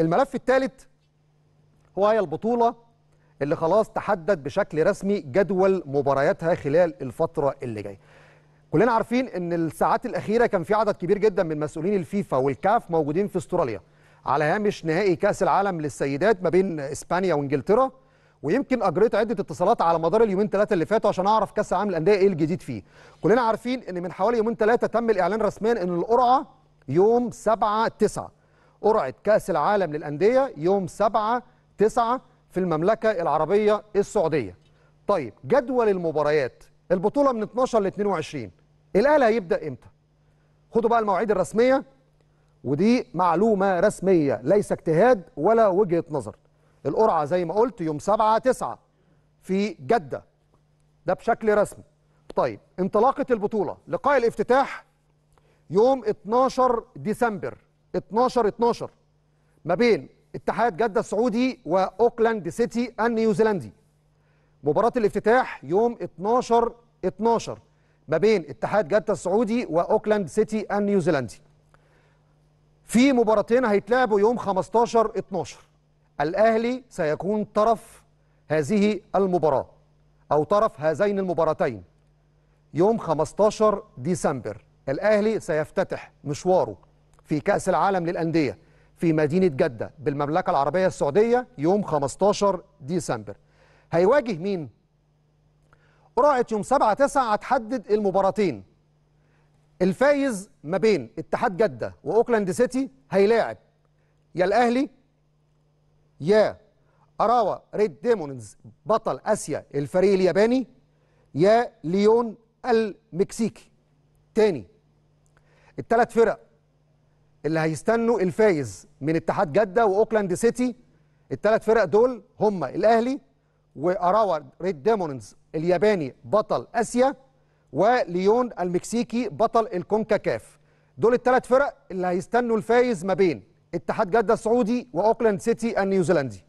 الملف الثالث هو هي البطولة اللي خلاص تحدد بشكل رسمي جدول مبارياتها خلال الفترة اللي جاية كلنا عارفين ان الساعات الأخيرة كان في عدد كبير جدا من مسؤولين الفيفا والكاف موجودين في استراليا على هامش نهائي كأس العالم للسيدات ما بين إسبانيا وإنجلترا ويمكن اجريت عده اتصالات على مدار اليومين ثلاثه اللي فاتوا عشان اعرف كاس العالم الانديه ايه الجديد فيه كلنا عارفين ان من حوالي يومين ثلاثه تم الاعلان رسميا ان القرعه يوم 7 9 قرعه كاس العالم للانديه يوم 7 9 في المملكه العربيه السعوديه. طيب جدول المباريات البطوله من 12 ل 22 الاهلي هيبدا امتى؟ خدوا بقى المواعيد الرسميه ودي معلومه رسميه ليس اجتهاد ولا وجهه نظر. القرعه زي ما قلت يوم 7 9 في جده ده بشكل رسمي. طيب انطلاقه البطوله لقاء الافتتاح يوم 12 ديسمبر 12 12 ما بين اتحاد جده السعودي واوكلاند سيتي النيوزيلندي مباراه الافتتاح يوم 12 12 ما بين اتحاد جده السعودي واوكلاند سيتي النيوزيلندي في مباراتين هيتلعبوا يوم 15 12 الاهلي سيكون طرف هذه المباراه او طرف هذين المباراتين يوم 15 ديسمبر الاهلي سيفتتح مشواره في كأس العالم للأندية في مدينة جدة بالمملكة العربية السعودية يوم 15 ديسمبر هيواجه مين؟ قرعة يوم 7 9 هتحدد المباراتين الفايز ما بين اتحاد جدة وأوكلاند سيتي هيلاعب يا الأهلي يا أراوا ريد ديمونز بطل آسيا الفريق الياباني يا ليون المكسيكي تاني التلات فرق اللي هيستنوا الفايز من اتحاد جده واوكلاند سيتي الثلاث فرق دول هم الاهلي واراوا ريد ديمونز الياباني بطل اسيا وليون المكسيكي بطل الكونكاكاف دول الثلاث فرق اللي هيستنوا الفايز ما بين اتحاد جده السعودي واوكلاند سيتي النيوزيلندي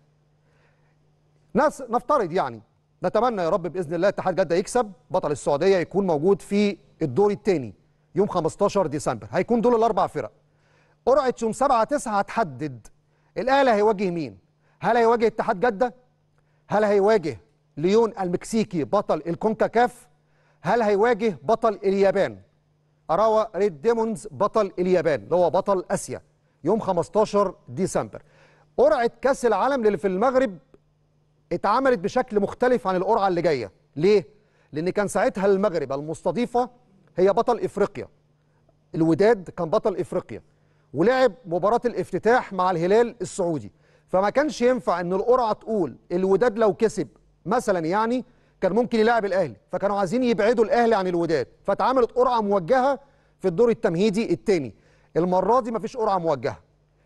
ناس نفترض يعني نتمنى يا رب باذن الله اتحاد جده يكسب بطل السعوديه يكون موجود في الدور الثاني يوم 15 ديسمبر هيكون دول الاربع فرق قرعه يوم 7 9 هتحدد الاهلي هيواجه مين؟ هل هيواجه اتحاد جده؟ هل هيواجه ليون المكسيكي بطل الكونكاكاف؟ هل هيواجه بطل اليابان؟ اراوا ريد ديمونز بطل اليابان اللي هو بطل اسيا يوم 15 ديسمبر. قرعه كاس العالم اللي في المغرب اتعملت بشكل مختلف عن القرعه اللي جايه، ليه؟ لان كان ساعتها المغرب المستضيفه هي بطل افريقيا. الوداد كان بطل افريقيا. ولعب مباراه الافتتاح مع الهلال السعودي فما كانش ينفع ان القرعه تقول الوداد لو كسب مثلا يعني كان ممكن يلاعب الاهلي فكانوا عايزين يبعدوا الاهلي عن الوداد فاتعملت قرعه موجهه في الدور التمهيدي الثاني المره دي مفيش قرعه موجهه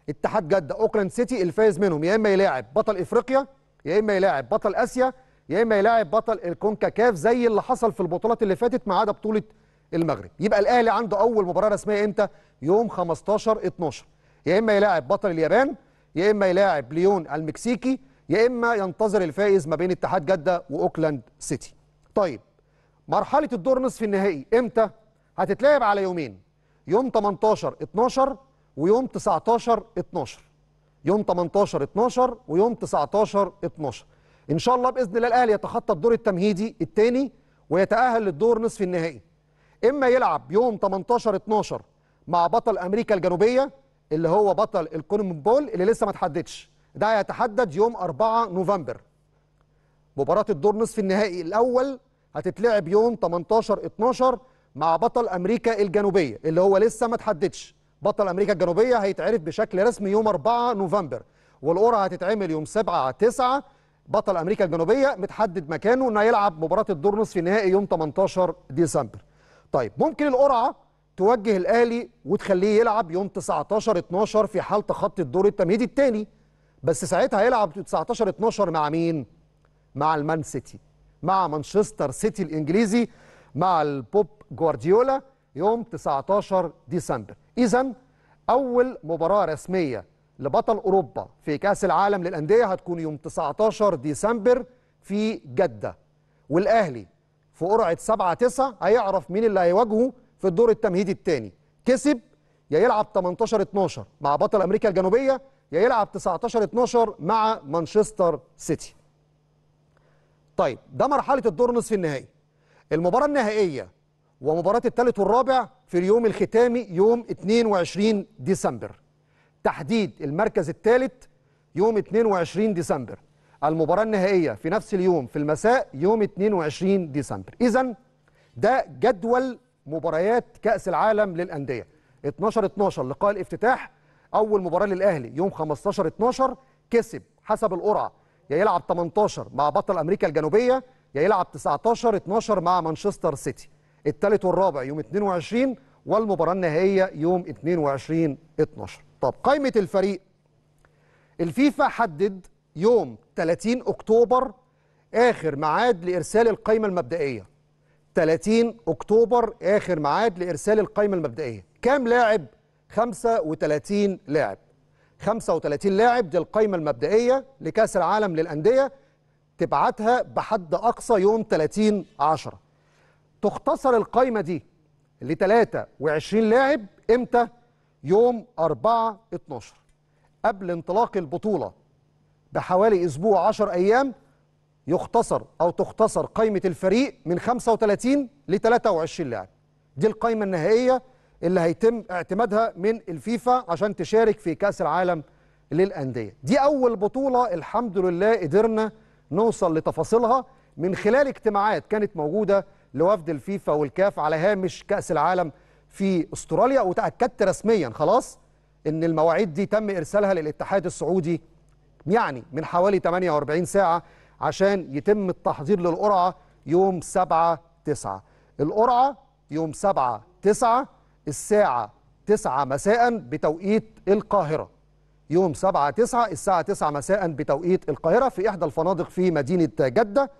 اتحاد جده اوكلاند سيتي الفايز منهم يا اما يلاعب بطل افريقيا يا اما يلاعب بطل اسيا يا اما يلاعب بطل الكونكاكاف زي اللي حصل في البطولات اللي فاتت ما عدا بطوله المغرب يبقى الاهلي عنده اول مباراه رسميه امتى يوم 15 12 يا اما يلاعب بطل اليابان يا اما يلاعب ليون المكسيكي يا اما ينتظر الفائز ما بين اتحاد جده واوكلاند سيتي طيب مرحله الدور نصف النهائي امتى هتتلعب على يومين يوم 18 12 ويوم 19 12 يوم 18 12 ويوم 19 12 ان شاء الله باذن الله الاهلي يتخطى الدور التمهيدي الثاني ويتاهل للدور نصف النهائي اما يلعب يوم 18 12 مع بطل امريكا الجنوبيه اللي هو بطل الكونمون بول اللي لسه ما تحددش ده هيتحدد يوم 4 نوفمبر مباراه الدور نصف النهائي الاول هتتلعب يوم 18 12 مع بطل امريكا الجنوبيه اللي هو لسه ما تحددش بطل امريكا الجنوبيه هيتعرف بشكل رسمي يوم 4 نوفمبر والقرعه هتتعمل يوم 7 9 بطل امريكا الجنوبيه متحدد مكانه انه هيلعب مباراه الدور نصف النهائي يوم 18 ديسمبر طيب ممكن القرعه توجه الاهلي وتخليه يلعب يوم 19 12 في حال تخطي الدور التمهيدي الثاني بس ساعتها هيلعب 19 12 مع مين؟ مع المان سيتي مع مانشستر سيتي الانجليزي مع البوب جوارديولا يوم 19 ديسمبر اذا اول مباراه رسميه لبطل اوروبا في كاس العالم للانديه هتكون يوم 19 ديسمبر في جده والاهلي في قرعه 7 9 هيعرف مين اللي هيواجهه في الدور التمهيدي الثاني كسب يا يلعب 18 12 مع بطل امريكا الجنوبيه يا يلعب 19 12 مع مانشستر سيتي طيب ده مرحله الدور نصف النهائي المباراه النهائيه ومباراه الثالث والرابع في اليوم الختامي يوم 22 ديسمبر تحديد المركز الثالث يوم 22 ديسمبر المباراة النهائية في نفس اليوم في المساء يوم 22 ديسمبر إذا ده جدول مباريات كأس العالم للأندية 12 12 لقاء الافتتاح أول مباراة للأهلي يوم 15 12 كسب حسب القرعة يا يلعب 18 مع بطل أمريكا الجنوبية يا يلعب 19 12 مع مانشستر سيتي الثالث والرابع يوم 22 والمباراة النهائية يوم 22 12 طب قائمة الفريق الفيفا حدد يوم 30 أكتوبر آخر معاد لإرسال القائمة المبدئية 30 أكتوبر آخر معاد لإرسال القائمة المبدئية كام لاعب 35 لاعب 35 لاعب دي القائمة المبدئية لكأس العالم للأندية تبعتها بحد أقصى يوم 30 10 تختصر القائمة دي ل 23 لاعب إمتى؟ يوم 4 12 قبل انطلاق البطولة بحوالي أسبوع 10 أيام يختصر أو تختصر قائمة الفريق من 35 ل 23 لاعب دي القائمة النهائية اللي هيتم اعتمادها من الفيفا عشان تشارك في كأس العالم للأندية دي أول بطولة الحمد لله قدرنا نوصل لتفاصيلها من خلال اجتماعات كانت موجودة لوفد الفيفا والكاف على هامش كأس العالم في استراليا وتأكدت رسميا خلاص ان المواعيد دي تم ارسالها للاتحاد السعودي يعني من حوالي 48 ساعة عشان يتم التحضير للقرعة يوم 7 9 القرعة يوم 7 9 الساعة 9 مساء بتوقيت القاهرة يوم 7 9 الساعة 9 مساء بتوقيت القاهرة في إحدى الفنادق في مدينة جدة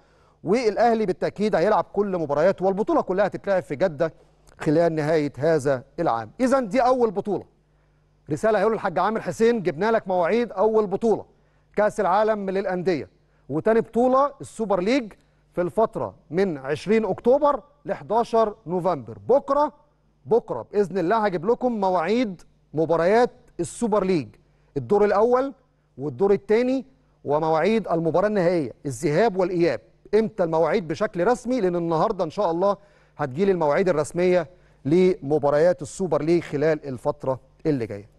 والأهلي بالتأكيد هيلعب كل مبارياته والبطولة كلها هتتلعب في جدة خلال نهاية هذا العام إذا دي أول بطولة رسالة هيقول الحاج عامر حسين جبنا لك مواعيد أول بطولة كاس العالم للانديه وتاني بطوله السوبر ليج في الفتره من 20 اكتوبر ل 11 نوفمبر بكره بكره باذن الله هجيب لكم مواعيد مباريات السوبر ليج الدور الاول والدور الثاني ومواعيد المباراه النهائيه الذهاب والاياب امتى المواعيد بشكل رسمي لان النهارده ان شاء الله هتجيلي المواعيد الرسميه لمباريات السوبر ليج خلال الفتره اللي جايه